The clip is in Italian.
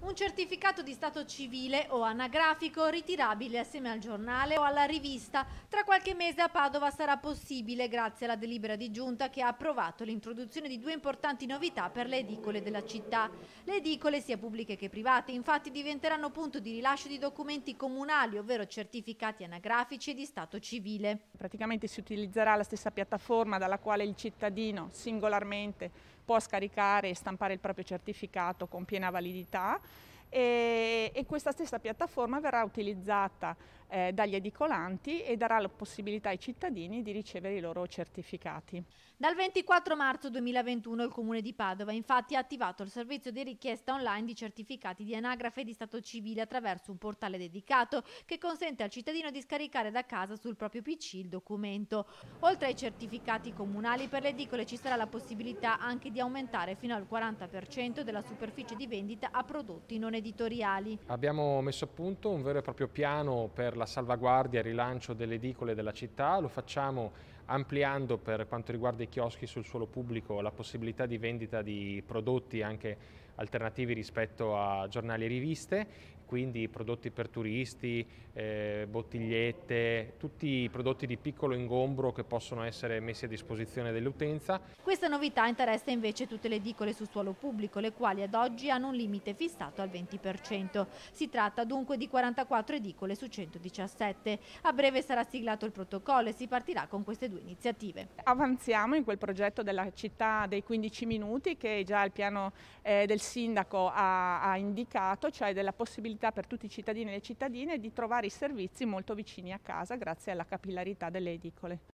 Un certificato di stato civile o anagrafico ritirabile assieme al giornale o alla rivista. Tra qualche mese a Padova sarà possibile grazie alla delibera di giunta che ha approvato l'introduzione di due importanti novità per le edicole della città. Le edicole, sia pubbliche che private, infatti diventeranno punto di rilascio di documenti comunali, ovvero certificati anagrafici e di stato civile. Praticamente si utilizzerà la stessa piattaforma dalla quale il cittadino singolarmente può scaricare e stampare il proprio certificato con piena validità e, e questa stessa piattaforma verrà utilizzata eh, dagli edicolanti e darà la possibilità ai cittadini di ricevere i loro certificati. Dal 24 marzo 2021 il Comune di Padova infatti ha attivato il servizio di richiesta online di certificati di anagrafe di stato civile attraverso un portale dedicato che consente al cittadino di scaricare da casa sul proprio PC il documento. Oltre ai certificati comunali per le edicole ci sarà la possibilità anche di aumentare fino al 40% della superficie di vendita a prodotti non edifici editoriali. Abbiamo messo a punto un vero e proprio piano per la salvaguardia e rilancio delle edicole della città, lo facciamo ampliando per quanto riguarda i chioschi sul suolo pubblico la possibilità di vendita di prodotti anche alternativi rispetto a giornali e riviste, quindi prodotti per turisti, eh, bottigliette, tutti i prodotti di piccolo ingombro che possono essere messi a disposizione dell'utenza. Questa novità interessa invece tutte le edicole su suolo pubblico, le quali ad oggi hanno un limite fissato al 20%. Si tratta dunque di 44 edicole su 117. A breve sarà siglato il protocollo e si partirà con queste due più iniziative. Avanziamo in quel progetto della città dei 15 minuti che già il piano eh, del sindaco ha, ha, indicato, cioè della possibilità per tutti i cittadini e le cittadine di trovare i servizi molto vicini a casa grazie alla capillarità delle edicole.